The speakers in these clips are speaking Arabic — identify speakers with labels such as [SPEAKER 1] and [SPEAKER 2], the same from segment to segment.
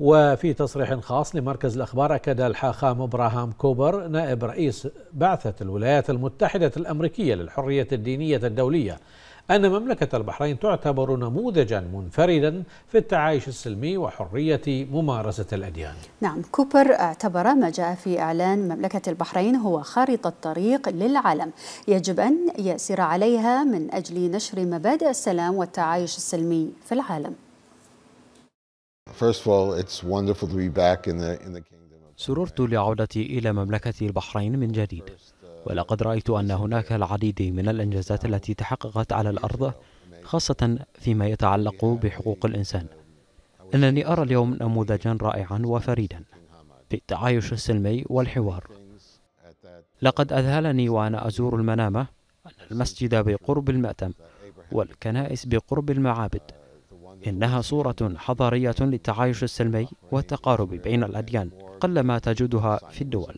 [SPEAKER 1] وفي تصريح خاص لمركز الأخبار أكد الحاخام إبراهام كوبر نائب رئيس بعثة الولايات المتحدة الأمريكية للحرية الدينية الدولية أن مملكة البحرين تعتبر نموذجا منفردا في التعايش السلمي وحرية ممارسة الأديان
[SPEAKER 2] نعم كوبر اعتبر ما جاء في إعلان مملكة البحرين هو خارطة طريق للعالم يجب أن يسير عليها من أجل نشر مبادئ السلام والتعايش السلمي في العالم
[SPEAKER 3] سررت لعودتي إلى مملكة البحرين من جديد ولقد رأيت أن هناك العديد من الإنجازات التي تحققت على الأرض خاصة فيما يتعلق بحقوق الإنسان إنني أرى اليوم نموذجا رائعا وفريدا في التعايش السلمي والحوار لقد أذهلني وأنا أزور المنامة أن المسجد بقرب المأتم والكنائس بقرب المعابد إنها صورة حضارية للتعايش السلمي والتقارب بين الأديان قلما تجدها في الدول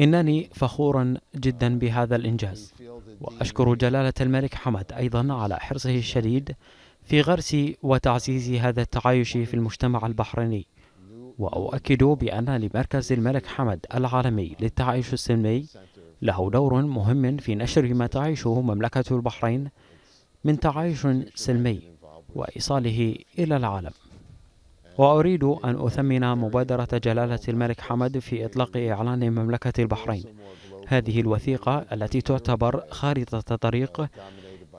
[SPEAKER 3] إنني فخور جدا بهذا الإنجاز وأشكر جلالة الملك حمد أيضا على حرصه الشديد في غرس وتعزيز هذا التعايش في المجتمع البحريني وأؤكد بأن لمركز الملك حمد العالمي للتعايش السلمي له دور مهم في نشر ما تعيشه مملكة البحرين من تعايش سلمي وإيصاله إلى العالم وأريد أن أثمن مبادرة جلالة الملك حمد في إطلاق إعلان مملكة البحرين هذه الوثيقة التي تعتبر خارطة طريق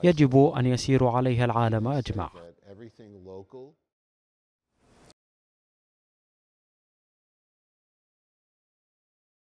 [SPEAKER 3] يجب أن يسير عليها العالم أجمع